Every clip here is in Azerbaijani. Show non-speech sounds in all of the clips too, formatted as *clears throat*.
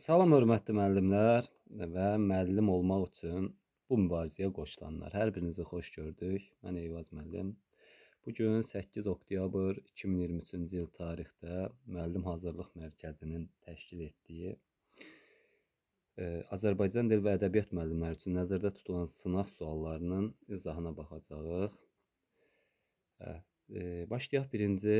Salam hörmətli müəllimlər və müəllim olmaq üçün bu mübarizəyə qoşulanlar. Hər birinizi xoş gördük. Mən Eyvaz müəllim. Bu gün 8 oktyabr 2023-cü il tarixdə Müəllim Hazırlıq Mərkəzinin təşkil etdiyi e, Azərbaycan dil və ədəbiyyat müəllimləri üçün nəzərdə tutulan sınaq suallarının izahına baxacağıq. E, e, başlayaq birinci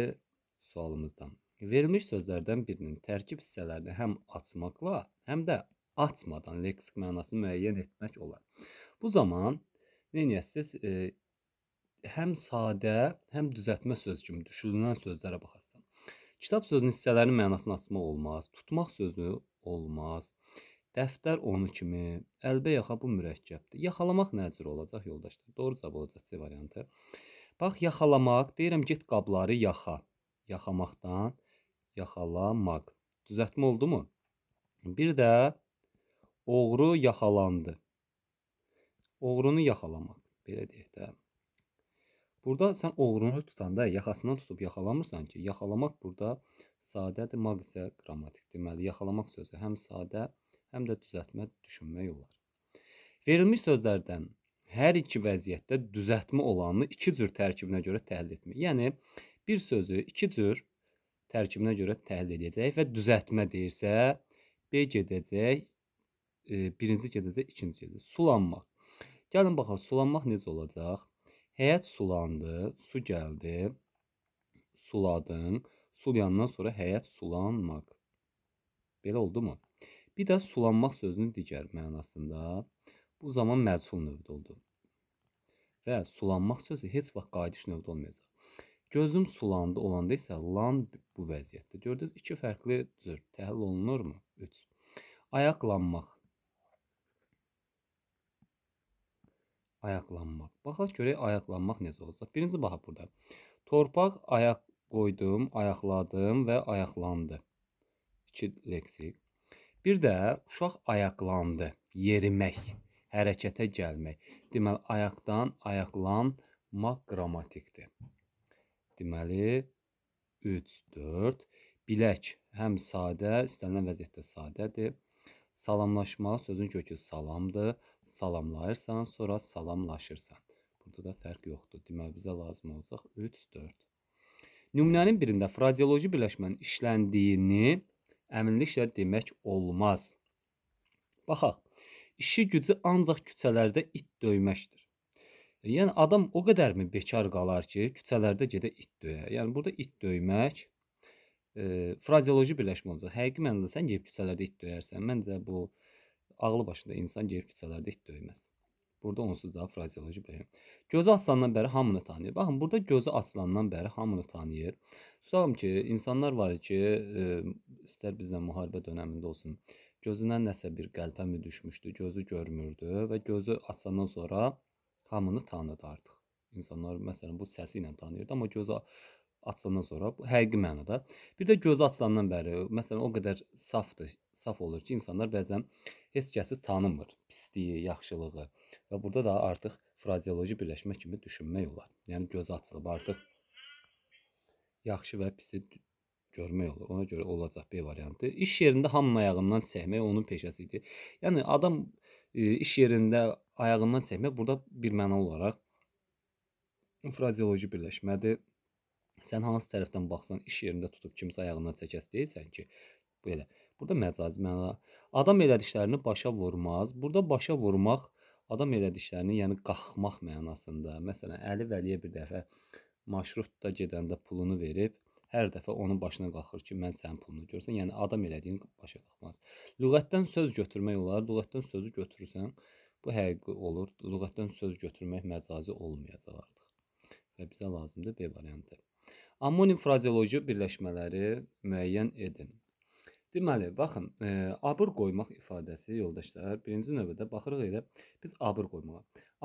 sualımızdan. Verilmiş sözlərdən birinin tərkib hissələrini həm açmaqla, həm də açmadan leksik mənasını müəyyən etmək olar. Bu zaman neyəsiz e, həm sadə, həm düzəltmə söz kimi düşünülən sözlərə baxasan. Kitab sözünün hissələrinin mənasını açmaq olmaz, tutmaq sözü olmaz. Dəftər onu kimi, əlbə yaxa bu mürəkkəbdir. Yaxalamaq nə cür olacaq yoldaşlar? Doğru cavab olacaq C variantı. Bax yaxalamaq, deyirəm get qabları yaxa. Yaxamaqdan yaxalanmaq. Düzəltmə oldumu? Bir də oğru yaxalandı. Oğrunu yaxalamaq, belə deyək də. Burada sən oğrunu tutanda yaxasından tutub yaxalamırsan ki, yaxalamaq burada sadədir, maq isə qrammatik. Deməli, yaxalamaq sözü həm sadə, həm də düzəltmə, düşünmək olar. Verilmiş sözlərdən hər iki vəziyyətdə düzəltmə olanı iki cür tərkibinə görə təhlil etmək. Yəni bir sözü iki cür tərkibinə görə təhlil edəcək və düzəltmə deyirsə B gedəcək, e, birinci gedəcək, ikinci gedəcək. Sulanmaq. Gəlin baxaq, sulanmaq necə olacaq? Həyat sulandı, su gəldi, suladın, sulayandan sonra həyat sulanmaq. Belə oldu mu? Bir də sulanmaq sözünün digər mənasında bu zaman məcul növdə oldu. Və sulanmaq sözü heç vaxt qayıdış növdə olmayacaq. Gözüm sulandı olanda isə lan bu vəziyyətdə. Gördünüz, iki fərqli cür təhlil olunurmu? 3. Ayaqlanmaq. Ayaqlanmaq. Baxaq görək ayaqlanmaq necə olacaq. Birinci baxaq burada. Torpaq ayaq qoydum, ayaqladım və ayaqlandı. 2 leksik. Bir də uşaq ayaqlandı, yerimək, hərəkətə gəlmək. Deməli ayaqdan ayaqlanmaq qrammatikdir. Deməli 3, 4. Bilək həm sadə, istənilən vəziyyətdə sadədir. Salamlaşma sözün kökü salamdır. Salamlayırsan, sonra salamlaşırsan. Burada da fərq yoxdur. Deməli bizə lazım olacaq 3, 4. Nümunənin birində frazeoloji birləşmənin işləndiyini əminliklə demək olmaz. Baxaq. İşi gücü ancaq küçələrdə it döyməkdir. Yəni adam o qədərmi bekar qalar ki, küçələrdə gedə it döyə. Yəni burada it döymək e, frazeoloji birləşmə olacaq. Həqiqi mənada sən gedib küçələrdə it döyərsən. Məncə bu ağlı başında insan gedib küçələrdə it döyməz. Burada onsuz da frazeoloji bilir. Gözü açılandan bəri hamını tanıyır. Baxın, burada gözü açılandan bəri hamını tanıyır. Tutalım ki, insanlar var ki, e, istər bizdən müharibə dönəmində olsun, gözündən nəsə bir qəlpəmi düşmüşdü, gözü görmürdü və gözü açandan sonra hamını tanıdı artıq. İnsanlar məsələn bu səsi ilə tanıyırdı, amma gözü açılandan sonra bu həqiqi mənada. Bir də gözü açılandan bəri məsələn o qədər safdır, saf olur ki, insanlar bəzən heç kəsi tanımır, pisliyi, yaxşılığı və burada da artıq frazeoloji birləşmə kimi düşünmək olar. Yəni gözü açılıb artıq yaxşı və pisi görmək olur. Ona görə olacaq B variantı. İş yerində hamının ayağından çəkmək onun peşəsi idi. Yəni adam iş yerində ayağından çəkmək burada bir məna olaraq frazeoloji birləşmədir. Sən hansı tərəfdən baxsan iş yerində tutub kimsə ayağından çəkəsi deyilsən ki, belə. Burada məcazi məna. Adam elədiklərini başa vurmaz. Burada başa vurmaq adam elədiklərini, yəni qalxmaq mənasında. Məsələn, Əli Vəliyə bir dəfə marşrutda gedəndə pulunu verib hər dəfə onun başına qalxır ki, mən sənin pulunu görsən, yəni adam elədiyin başa qalxmaz. Lüğətdən söz götürmək olar, lüğətdən sözü götürürsən, bu həqiqi olur. Lüğətdən söz götürmək məcazi olmayacaq artıq. Və bizə lazımdır B variantı. Amonim frazeoloji birləşmələri müəyyən edin. Deməli, baxın, e, abır qoymaq ifadəsi yoldaşlar, birinci növbədə baxırıq elə biz abır qoymağa.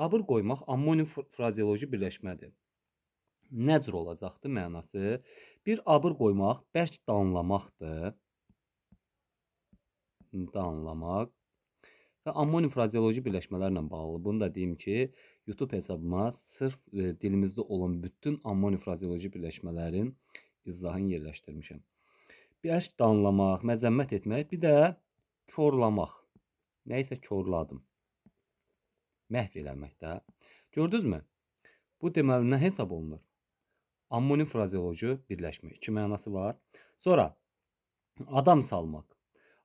Abır qoymaq amonim frazeoloji birləşmədir nəcr olacaqdır mənası? Bir abır qoymaq, bərk danlamaqdır. Danlamaq. Və ammoni frazeoloji birləşmələrlə bağlı bunu da deyim ki, YouTube hesabıma sırf e, dilimizdə olan bütün ammoni frazeoloji birləşmələrin izahını yerləşdirmişəm. Bərk danlamaq, məzəmmət etmək, bir də korlamaq. Nəyisə korladım. Məhv eləmək də. Gördünüzmü? Bu deməli nə hesab olunur? Ammonim frazeoloji birləşmə. İki mənası var. Sonra adam salmaq.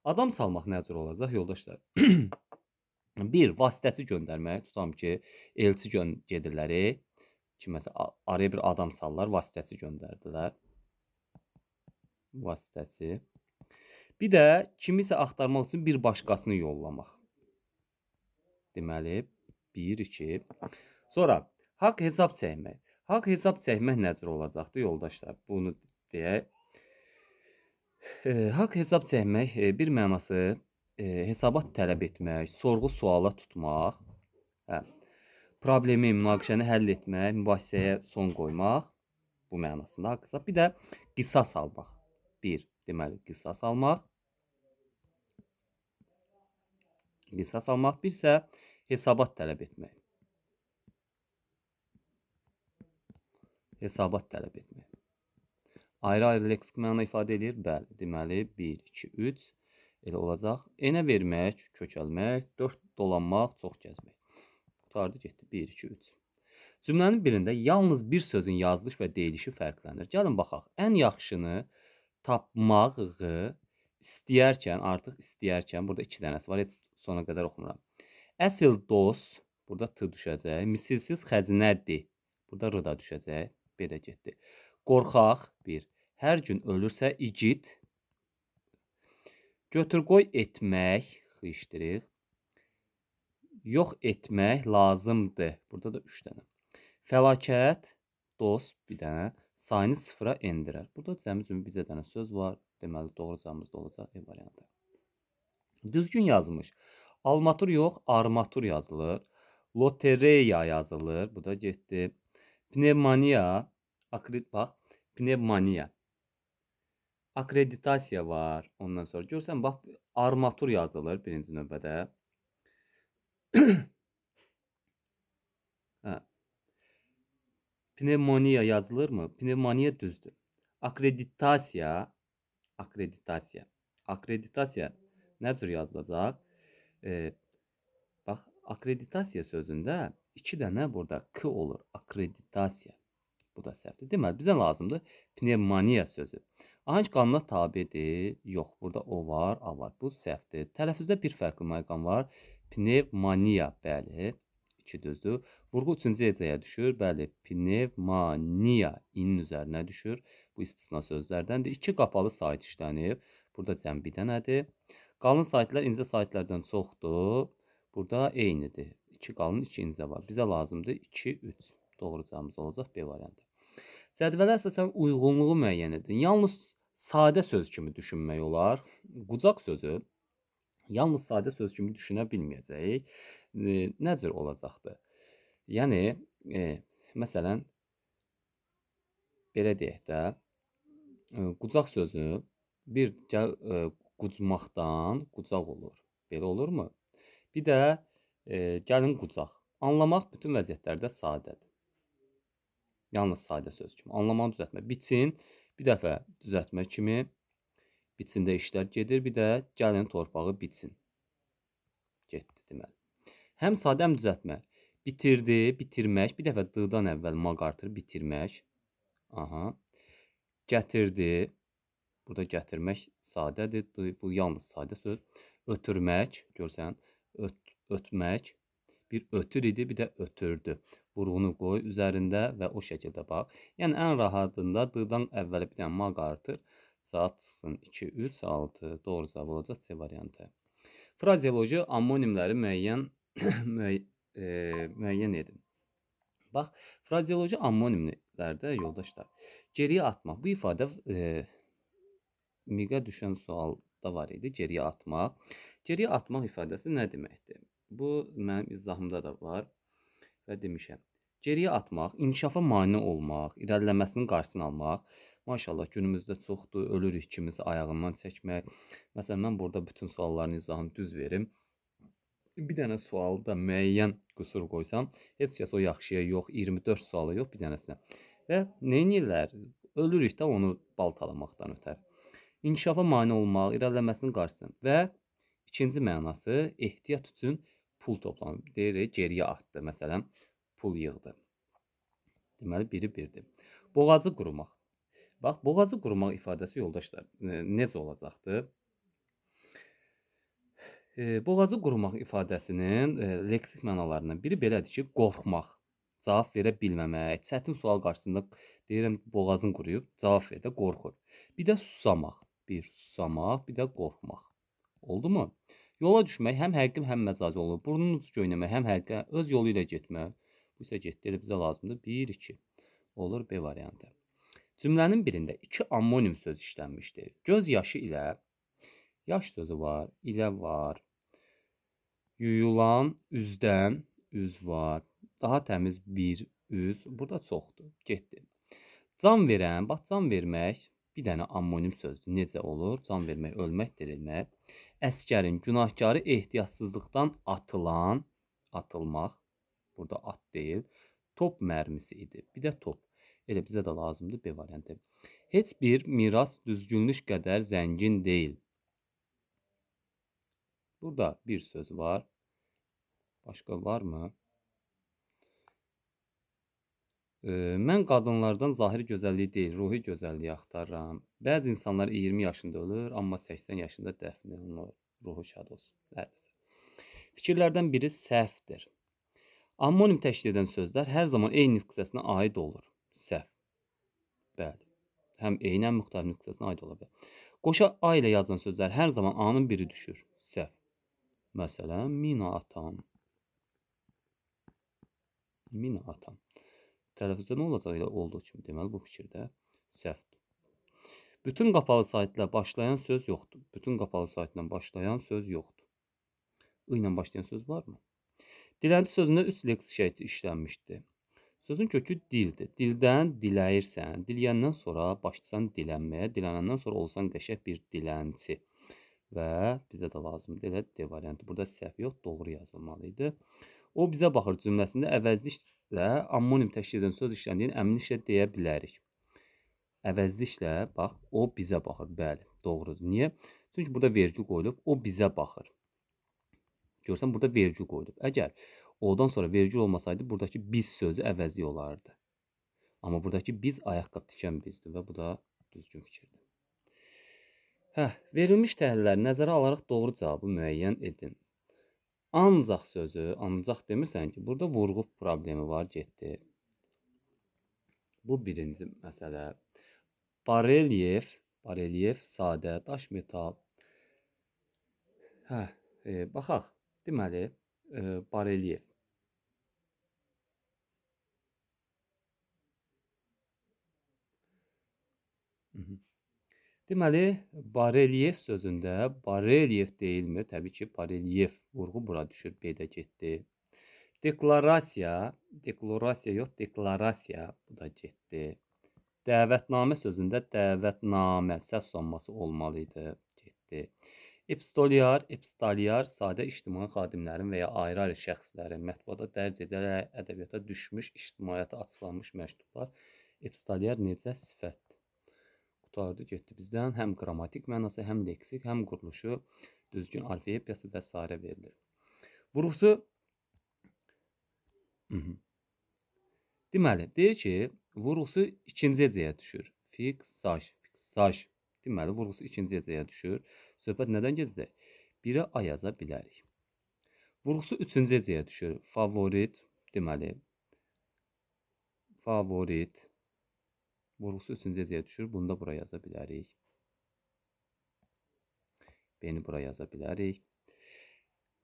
Adam salmaq nə cür olacaq yoldaşlar? *clears throat* bir vasitəçi göndərmək, tutam ki, elçi gedirlər, kiməsə araya bir adam sallar, vasitəçi göndərdilər. Vasitəçi. Bir də kimisə axtarmaq üçün bir başqasını yollamaq. Deməli 1 2. Sonra haqq hesab çəkmək. Haqq hesab çəkmək nəcür olacaqdı yoldaşlar? Bunu deyək. E, haqq hesab çəkmək e, bir mənası e, hesabat tələb etmək, sorğu suala tutmaq, hə, problemi, münaqişəni həll etmək, mübahisəyə son qoymaq bu mənasında haqq hesab. Bir də qisas almaq. Bir, deməli qisas almaq. Qisas almaq birsə hesabat tələb etmək. hesabat tələb etmək. Ayrı-ayrı leksik məna ifadə edir. Bəli, deməli 1 2 3 elə olacaq. Enə vermək, kökəlmək, 4 dolanmaq, çox gəzmək. Qurtardı, getdi. 1 2 3. Cümlənin birində yalnız bir sözün yazılış və deyilişi fərqlənir. Gəlin baxaq. Ən yaxşını tapmağı istəyərkən, artıq istəyərkən burada 2 dənəsi var. Heç sona qədər oxumuram. Əsl dost burada t düşəcək. Misilsiz xəzinədir. Burada r da düşəcək belə getdi. Qorxaq 1. Hər gün ölürsə igid götür-qoy etmək xışdırıq. Yox etmək lazımdır. Burada da 3 dənə. Fəlakət dost bir dənə sayını sıfıra endirər. Burada cəmi cümlə bizə dənə söz var. Deməli doğru cavabımız da olacaq E variantı. Düzgün yazılmış. Almatur yox, armatur yazılır. Lotereya yazılır. Bu da getdi. Pneumonia. Akredit bak. Pneumonia. Akreditasiya var. Ondan sonra görsən bak armatur yazılır birinci növbədə. *clears throat* Pneumonia yazılır mı? Pneumonia düzdür. Akreditasiya, akreditasiya. Akreditasiya nə cür yazılacaq? E, ee, bax akreditasiya sözündə 2 dənə burada k olur. Akreditasiya. Bu da səhvdir. Deməli bizə lazımdır pnevmoniya sözü. Hangi qanuna tabedir? Yox, burada o var, a var. Bu səhvdir. Tələffüzdə bir fərqli mayqam var. Pnevmoniya, bəli. 2 düzdür. Vurğu 3-cü hecəyə düşür. Bəli, pnevmoniya inin üzərinə düşür. Bu istisna sözlərdəndir. 2 qapalı sayt işlənib. Burada cəmi bir dənədir. Qalın saytlar incə saytlardan çoxdur. Burada eynidir. 2 qalın, 2 incə var. Bizə lazımdır 2, 3. Doğru cavabımız olacaq B variantı. Cədvələ əsasən uyğunluğu müəyyən edin. Yalnız sadə söz kimi düşünmək olar. Qucaq sözü yalnız sadə söz kimi düşünə bilməyəcəyik. E, nə cür olacaqdı? Yəni, e, məsələn, belə deyək də, e, qucaq sözü bir e, qucmaqdan qucaq olur. Belə olurmu? Bir də e, gəlin qucaq. Anlamaq bütün vəziyyətlərdə sadədir. Yalnız sadə söz kimi. Anlamanı düzəltmə. Biçin bir dəfə düzəltmə kimi biçində işlər gedir, bir də gəlin torpağı biçin. Getdi deməli. Həm sadə həm düzəltmə. Bitirdi, bitirmək, bir dəfə d-dan əvvəl maq artır, bitirmək. Aha. Gətirdi. Burada gətirmək sadədir. Bu yalnız sadə söz. Ötürmək, görsən, öt ötmək. Bir ötür idi, bir də ötürdü. Vurğunu qoy üzərində və o şəkildə bax. Yəni ən rahatında d-dan əvvəl bir dənə maq artır. Cavab çıxsın 2, 3, 6. Doğru cavab olacaq C variantı. Frazeoloji ammonimləri müəyyən *clears throat* müəy e, müəyyən edin. Bax, frazeoloji ammonimlərdə yoldaşlar. Geriyə atmaq. Bu ifadə e, miqə düşən sualda var idi. Geriyə atmaq. Geriyə atmaq ifadəsi nə deməkdir? Bu mənim izdahımda da var və demişəm. Geriyə atmaq, inkişafa mane olmaq, irəliləməsinin qarşısını almaq. Maşallah günümüzdə çoxdur, ölürük kimisi ayağından çəkmək. Məsələn, mən burada bütün sualların izahını düz verim. Bir dənə sualda müəyyən qüsur qoysam, heç kəs o yaxşıya yox, 24 suala yox, bir dənəsinə. Və neynirlər? Ölürük də onu baltalamaqdan ötər. İnkişafa mane olmaq, irəliləməsinin qarşısını və ikinci mənası ehtiyat üçün pul toplanıb. Deyirik, geriyə atdı. Məsələn, pul yığdı. Deməli, biri birdir. Boğazı qurumaq. Bax, boğazı qurumaq ifadəsi yoldaşlar e, necə olacaqdı? E, boğazı qurumaq ifadəsinin e, leksik mənalarından biri belədir ki, qorxmaq, cavab verə bilməmək, çətin sual qarşısında deyirəm boğazın quruyub, cavab ver də qorxur. Bir də susamaq, bir susamaq, bir də qorxmaq. Oldu mu? Yola düşmək həm həqiqi, həm məcazi olur. Burnun ucu göynəmək həm həqiqə, öz yolu ilə getmək. Bu isə getdi, elə bizə lazımdır. 1 2 olur B variantı. Cümlənin birində iki ammonim söz işlənmişdir. Göz yaşı ilə yaş sözü var, ilə var. Yuyulan üzdən üz var. Daha təmiz bir üz. Burada çoxdur. Getdi. Can verən, bax can vermək bir dənə ammonim sözdür. Necə olur? Can vermək, ölmək dirilmək. Əskərin günahkarı ehtiyatsızlıqdan atılan, atılmaq, burada at deyil, top mərmisi idi. Bir də top. Elə bizə də lazımdır B variantı. Heç bir miras düzgünlük qədər zəngin deyil. Burada bir söz var. Başqa varmı? Mən qadınlardan zahiri gözəlliyi deyil, ruhi gözəlliyi axtarıram. Bəzi insanlar 20 yaşında ölür, amma 80 yaşında dəfn olunur. Ruhu şad olsun. Hərəsə. Fikirlərdən biri səhvdir. Ammonim təşkil edən sözlər hər zaman eyni nüqtəsinə aid olur. Səhv. Bəli. Həm eyni, həm müxtəlif nüqtəsinə aid ola bilər. Qoşa A ilə yazılan sözlər hər zaman A-nın biri düşür. Səhv. Məsələn, mina atam. Mina atam. Tələffüzdə nə olacağı ilə olduğu kimi deməli bu fikirdə səhvdir. Bütün qapalı saytla başlayan söz yoxdur. Bütün qapalı saytla başlayan söz yoxdur. I ilə başlayan söz varmı? Dilənçi sözündə 3 leks şərti işlənmişdi. Sözün kökü dildir. Dildən diləyirsən, diləyəndən sonra başlasan dilənməyə, dilənəndən sonra olsan qəşəng bir dilənçi. Və bizə də lazımdır elə D variantı. Burada səhv yox, doğru yazılmalı idi. O bizə baxır cümləsində əvəzli və ammonim təşkil edən söz işləndiyini əminliklə deyə bilərik. Əvəzliklə, bax, o bizə baxır. Bəli, doğrudur. Niyə? Çünki burada vergi qoyulub, o bizə baxır. Görsən, burada vergi qoyulub. Əgər odan sonra vergi olmasaydı, buradakı biz sözü əvəzli olardı. Amma buradakı biz ayaqqabı tikən bizdir və bu da düzgün fikirdir. Hə, verilmiş təhlilləri nəzərə alaraq doğru cavabı müəyyən edin. Ancaq sözü, ancaq demirsən ki, burada vurğu problemi var, getdi. Bu birinci məsələ. Barelyev, barelyev sadə daş metal. Hə, e, baxaq. Deməli, e, barelyev Deməli, barelyef sözündə barelyef deyilmir. Təbii ki, barelyef vurğu bura düşür, B-də getdi. Deklarasiya, deklarasiya yox, deklarasiya bu da getdi. Dəvətnamə sözündə dəvətnamə səs sonması olmalı idi, getdi. Epistoliar, epistoliar sadə ictimai xadimlərin və ya ayrı-ayrı şəxslərin mətbuata dərc edərək ədəbiyyata düşmüş, ictimaiyyətə açıqlanmış məktublar. Epistoliar necə sifətdir? Qurtardı, getdi bizdən. Həm qrammatik mənası, həm leksik, həm quruluşu, düzgün alifbiyası və s. verilir. Vuruxsu Deməli, deyir ki, vuruxsu ikinci ecəyə düşür. Fiksaj, fiksaj. Deməli, vuruxsu ikinci ecəyə düşür. Söhbət nədən gedəcək? Birə ayaza bilərik. Vuruxsu üçüncü ecəyə düşür. Favorit, deməli, favorit vurğusu üçüncü hecəyə düşür. Bunu da bura yaza bilərik. B-ni bura yaza bilərik.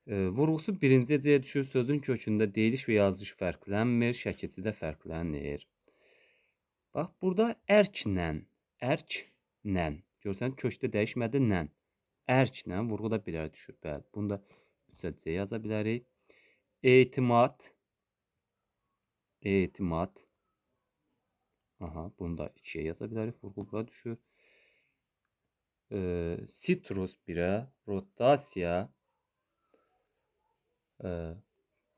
E, vurğusu birinci hecəyə düşür. Sözün kökündə deyiliş və yazılış fərqlənmir, şəkilçi də fərqlənir. Bax, burada ərklə, ərklə, görsən kökdə dəyişmədi, nə. Ərklə vurğu da birə düşür. Bəli, bunu da üçüncü hecəyə yaza bilərik. Etimad, etimad, Aha, bunu da 2'ye yazabiliriz. Vurgu bura düşür. Ee, citrus 1'e, rotasiya e,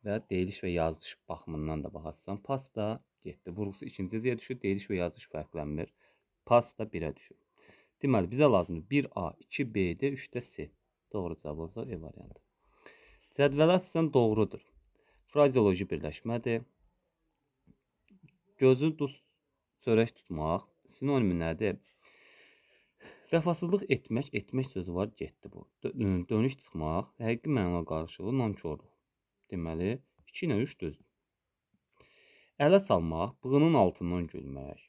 və deyiliş və yazılış baxımından da baxarsan. Pasta getdi. Vurğusu ikinci cəziyə düşür. Deyiliş və yazılış fərqlənmir. Pasta 1-ə düşür. Deməli, bizə lazımdır 1A, 2B-də, 3-də-C. Doğru cavab olsa E variantı. Cədvələ sizən doğrudur. Frazeoloji birləşmədir. Gözü duz çörək tutmaq sinonimi nədir? Vəfasızlıq etmək, etmək sözü var, getdi bu. Dönüş çıxmaq, həqiqi məna qarşılığı nankorluq. Deməli, 2 ilə 3 düzdür. Ələ salmaq, bığının altından gülmək.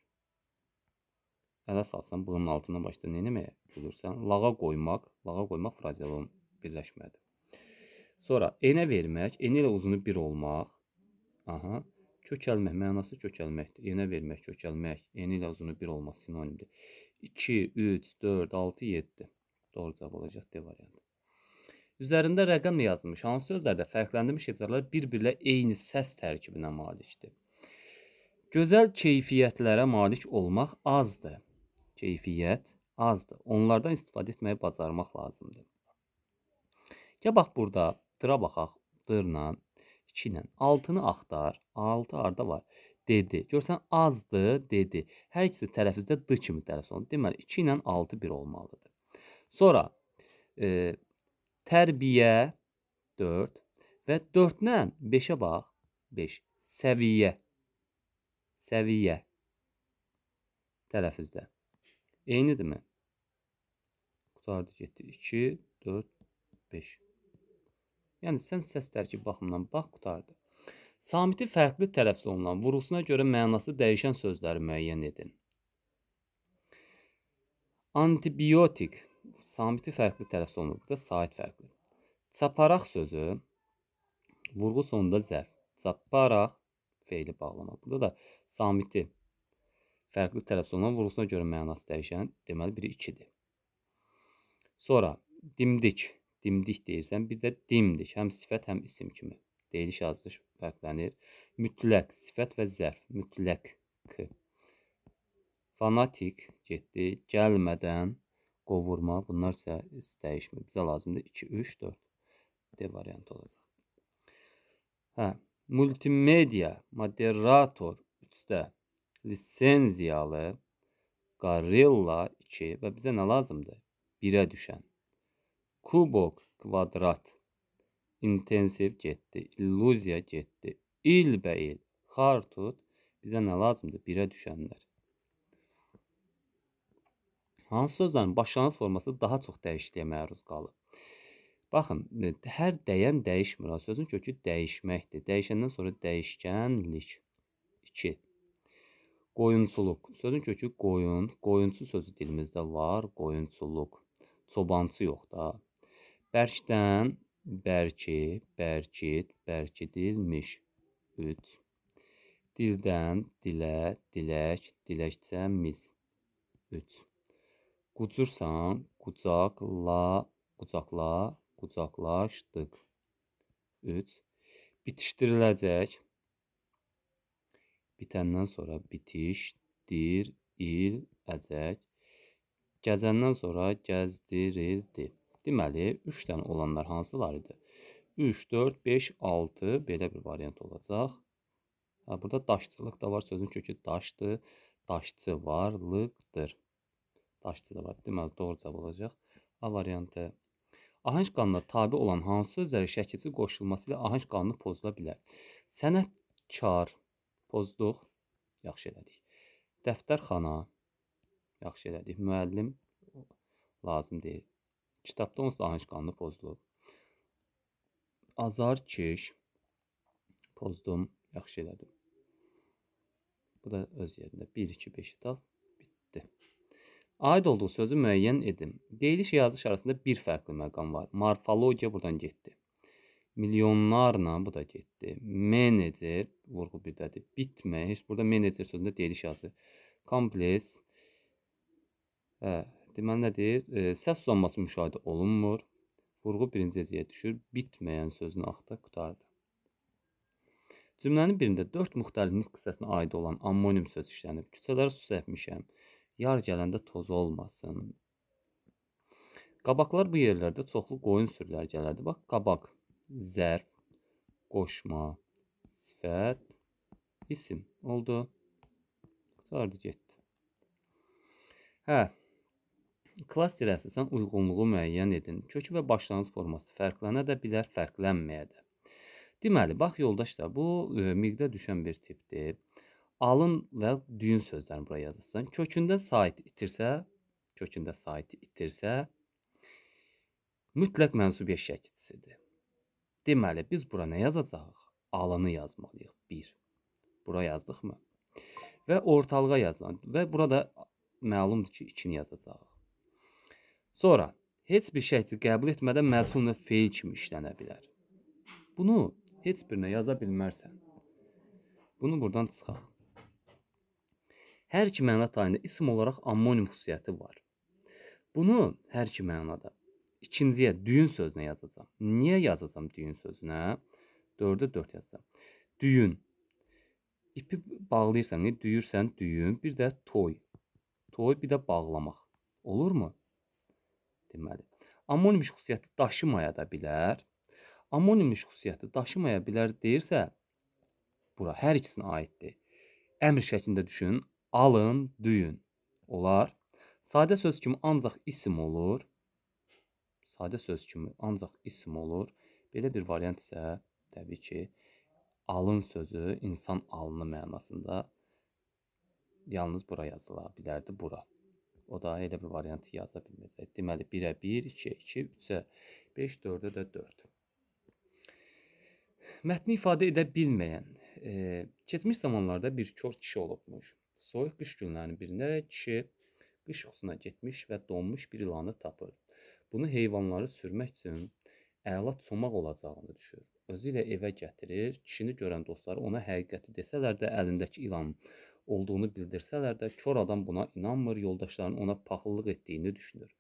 Ələ salsan, bığının altından başda nə eləməyə gülürsən? Lağa qoymaq, lağa qoymaq frazealın birləşmədir. Sonra, enə vermək, eni ilə uzunu bir olmaq. Aha kökəlmək, mənası kökəlməkdir. Yenə vermək, kökəlmək, eni ilə uzunu bir olması sinonimdir. 2, 3, 4, 6, 7. Doğru cavab olacaq D variantı. Üzərində rəqəmlə yazılmış hansı sözlərdə fərqləndirilmiş hecalar bir-birlə eyni səs tərkibinə malikdir? Gözəl keyfiyyətlərə malik olmaq azdır. Keyfiyyət azdır. Onlardan istifadə etməyi bacarmaq lazımdır. Ya bax burada dıra baxaq, dırla 2 ilə 6-nı axtar. 6 harda var? Dedi. Görsən azdır, dedi. Hər ikisi tələffüzdə d kimi tələffüz olunur. Deməli 2 ilə 6 bir olmalıdır. Sonra e, tərbiyə 4 və 4-lə 5-ə bax. 5 səviyyə. Səviyyə tələffüzdə. Eynidirmi? Qutardı getdi 2 4 5 Yəni sən səs tərkibi baxımından bax qutardı. Samiti fərqli tələffüz olunan, vurğusuna görə mənası dəyişən sözləri müəyyən edin. Antibiotik samiti fərqli tələffüz olunur. Burada sait fərqli. Çaparaq sözü vurğu sonunda zərf. Çaparaq feili bağlamaq. Burada da samiti fərqli tələffüz olunan, vurğusuna görə mənası dəyişən, deməli biri 2-dir. Sonra dimdik dimdik deyirsən, bir də dimdik, həm sifət, həm isim kimi. Deyiliş yazılış fərqlənir. Mütləq sifət və zərf, mütləq k. Fanatik getdi, gəlmədən qovurma, bunlar isə dəyişmir. Bizə lazımdır 2 3 4. D variantı olacaq. Hə, multimedia, moderator 3-də lisenziyalı Gorilla 2 və bizə nə lazımdır? 1-ə düşən Kubok, kvadrat. İntensiv getdi. İlluziya getdi. İl bə il. Xartut bizə nə lazımdır? Birə düşənlər. Hansı sözlərin başlanğıc forması daha çox dəyişikliyə məruz qalır? Baxın, e, hər dəyən dəyişmir. Sözün kökü dəyişməkdir. Dəyişəndən sonra dəyişkənlik. 2. Qoyunçuluq. Sözün kökü qoyun. Qoyunçu sözü dilimizdə var. Qoyunçuluq. Çobançı yox da. Bərkdən bərkib, bərkit, bərkidilmiş. 3. Dildən dilə, dilək, diləkcə mis. 3. Qucursan, qucaqla, qucaqla, qucaqlaşdıq. 3. Bitişdiriləcək. Bitəndən sonra bitişdir, il, əcək. Gəzəndən sonra gəzdirildi. Deməli, 3 dənə olanlar hansılar idi? 3, 4, 5, 6 belə bir variant olacaq. Hə, burada daşçılıq da var. Sözün kökü daşdır. Daşçı varlıqdır. Daşçı da var. Deməli, doğru cavab olacaq. A variantı. Ahəng qanuna tabi olan hansı özəli şəkilçi qoşulması ilə ahəng qanunu pozula bilər? Sənətkar pozduq. Yaxşı elədik. Dəftərxana. Yaxşı elədik. Müəllim lazım deyil. Kitabda onun danışqanlığı pozulub. Azar keş pozdum, yaxşı elədim. Bu da öz yerində 1 2 5-i tap bitdi. Aid olduğu sözü müəyyən edin. Deyiliş yazılış arasında bir fərqli məqam var. Morfologiya buradan getdi. Milyonlarla bu da getdi. Menecer vurğu birdədir. Bitmə. Heç burada menecer sözündə deyiliş yazılır. Kompleks hə, Deməli nədir? E, səs uzanması müşahidə olunmur. Vurğu birinci hecəyə düşür. Bitməyən sözün axta qutardı. Cümlənin birində 4 müxtəlif nitq hissəsinə aid olan ammonim söz işlənib. Küçələrə su səpmişəm. Yar gələndə toz olmasın. Qabaqlar bu yerlərdə çoxlu qoyun sürüləri gələrdi. Bax, qabaq, zərf, qoşma, sifət, isim oldu. Qutardı getdi. Hə, Klasterə əsasən uyğunluğu müəyyən edin. Kökü və başlanğıc forması fərqlənə də bilər, fərqlənməyə də. Deməli, bax yoldaşlar, bu e, miqdə düşən bir tipdir. Alın və düyün sözlərini bura yazılsın. Kökündə sait itirsə, kökündə saiti itirsə, mütləq mənsubiyyət şəkilçisidir. Deməli, biz bura nə yazacağıq? Alanı yazmalıyıq. 1. Bura yazdıqmı? Və ortalığa yazılan və burada məlumdur ki, 2-ni yazacağıq. Sonra heç bir şərti qəbul etmədən məhsul növ feil kimi işlənə bilər. Bunu heç birinə yaza bilmərsən. Bunu burdan çıxaq. Hər iki məna tayında ism olaraq ammonim xüsusiyyəti var. Bunu hər iki mənada ikinciyə düyün sözünə yazacağam. Niyə yazacağam düyün sözünə? 4-ə 4 yazacağam. Düyün ipi bağlayırsan, düyürsən, düyün, bir də toy. Toy bir də bağlamaq. Olurmu? Deməli, ammonim xüsusiyyəti daşımaya da bilər. Ammonim xüsusiyyəti daşımaya bilər deyirsə, bura hər ikisinə aiddir. Əmr şəklində düşün, alın, düyün. Olar. Sadə söz kimi ancaq isim olur. Sadə söz kimi ancaq isim olur. Belə bir variant isə təbii ki, alın sözü insan alını mənasında yalnız bura yazıla bilərdi bura. O da elə bir variantı yaza bilməyəcək. Hə, deməli 1-ə 1, 2-ə 2, 3-ə 5, 4-ə də 4. Mətni ifadə edə bilməyən e, keçmiş zamanlarda bir kör kişi olubmuş. Soyuq qış günlərinin birində kişi qış yuxusuna getmiş və donmuş bir ilanı tapır. Bunu heyvanları sürmək üçün əla çomaq olacağını düşür. Özü ilə evə gətirir. Kişini görən dostları ona həqiqəti desələr də əlindəki ilanın olduğunu bildirsələr də kor adam buna inanmır, yoldaşlarının ona paxıllıq etdiyini düşünür.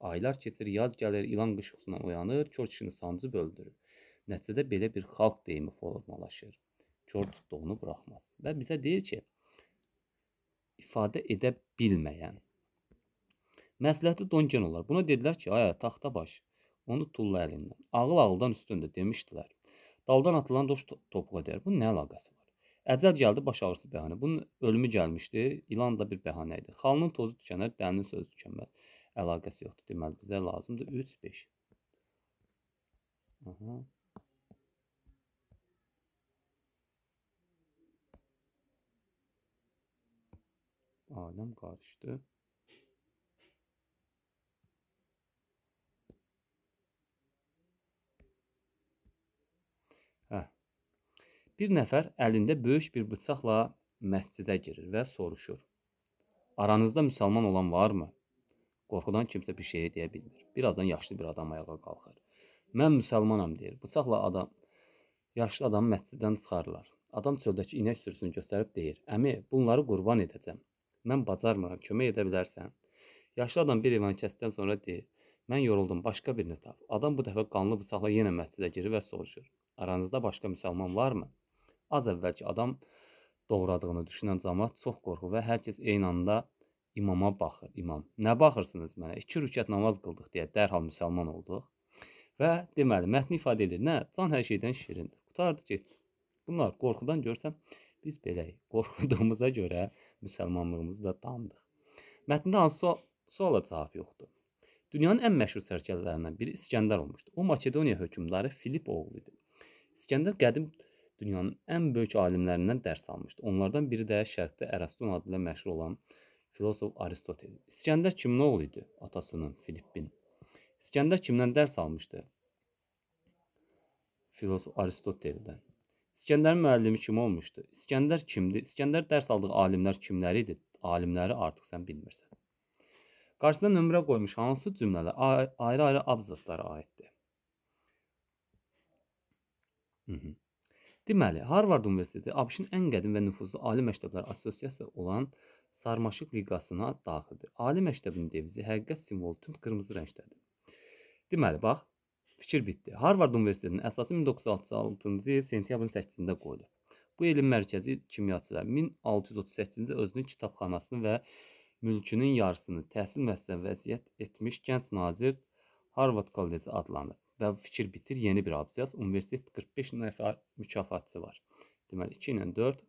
Aylar keçir, yaz gəlir, ilan qışqısından oyanır, kor kişini sancıb öldürür. Nəticədə belə bir xalq deyimi formalaşır. Kor tutduğunu buraxmaz. Və bizə deyir ki, ifadə edə bilməyən. Məsləhəti dongen olar. Buna dedilər ki, aya taxta baş, onu tulla əlindən. Ağıl ağıldan üstündür demişdilər. Daldan atılan doş topuğa deyər. Bu nə əlaqəsi var? Əcəl gəldi baş ağrısı bəhanə. Bunun ölümü gəlmişdi. İlan da bir bəhanə idi. Xalının tozu tükənər, dəlinin sözü tükənməz. Əlaqəsi yoxdur. Deməli bizə lazımdır 3 5. Aha. Aləm qarışdı. Bir nəfər əlində böyük bir bıçaqla məscidə girir və soruşur. Aranızda müsəlman olan varmı? Qorxudan kimsə bir şey deyə bilmir. Birazdan yaşlı bir adam ayağa qalxır. Mən müsəlmanam deyir. Bıçaqla adam yaşlı adamı məsciddən çıxarırlar. Adam çöldəki inək sürüsünü göstərib deyir: "Əmi, bunları qurban edəcəm. Mən bacarmıram, kömək edə bilərsən?" Yaşlı adam bir evan kəsdən sonra deyir: "Mən yoruldum, başqa birini tap." Adam bu dəfə qanlı bıçaqla yenə məscidə girir və soruşur: "Aranızda başqa müsəlman varmı?" az əvvəlki adam doğradığını düşünən cəmaət çox qorxur və hər kəs eyni anda imama baxır. İmam, nə baxırsınız mənə? 2 rükət namaz qıldıq deyə dərhal müsəlman olduq. Və deməli mətn ifadə edir. Nə? Can hər şeydən şirindir. Qutardı getdi. Bunlar qorxudan görsəm biz beləyik. Qorxuduğumuza görə müsəlmanlığımızı da dandıq. Mətndə hansı sual, suala cavab yoxdur. Dünyanın ən məşhur sərkərdələrindən biri İskəndər olmuşdu. O Makedoniya hökmdarı Filip oğlu idi. İskəndər qədim dövrdə dünyanın ən böyük alimlərindən dərs almışdı. Onlardan biri də Şərqdə Əraston adı ilə məşhur olan filosof Aristotel. İskəndər kimin oğlu idi? Atasının Filippin. İskəndər kimdən dərs almışdı? Filosof Aristoteldən. İskəndərin müəllimi kim olmuşdu? İskəndər kimdir? İskəndər dərs aldığı alimlər kimləri idi? Alimləri artıq sən bilmirsən. Qarşısına nömrə qoymuş hansı cümlələr ayrı-ayrı abzaslara aiddir? Mhm. Deməli, Harvard Universiteti ABŞ-ın ən qədim və nüfuzlu ali məktəblər assosiasiyası olan Sarmaşıq liqasına daxildir. Ali məktəbin devizi həqiqət simvolu tünd qırmızı rəngdədir. Deməli, bax, fikir bitdi. Harvard Universitetinin əsası 1936-cı il sentyabrın 8-də qoyulub. Bu elm mərkəzi kimyaçılar 1638-ci özünün kitabxanasını və mülkünün yarısını təhsil müəssisəsinə vəsiyyət etmiş gənc nazir Harvard Kolleci adlanır və fikir bitir, yeni bir abziyas. Universitet 45 nəfər mükafatçı var. Deməli 2 ilə 4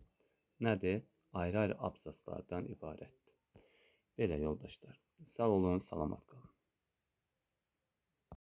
nədir? Ayrı-ayrı abziyaslardan ibarətdir. Belə yoldaşlar. Sağ olun, salamat qalın.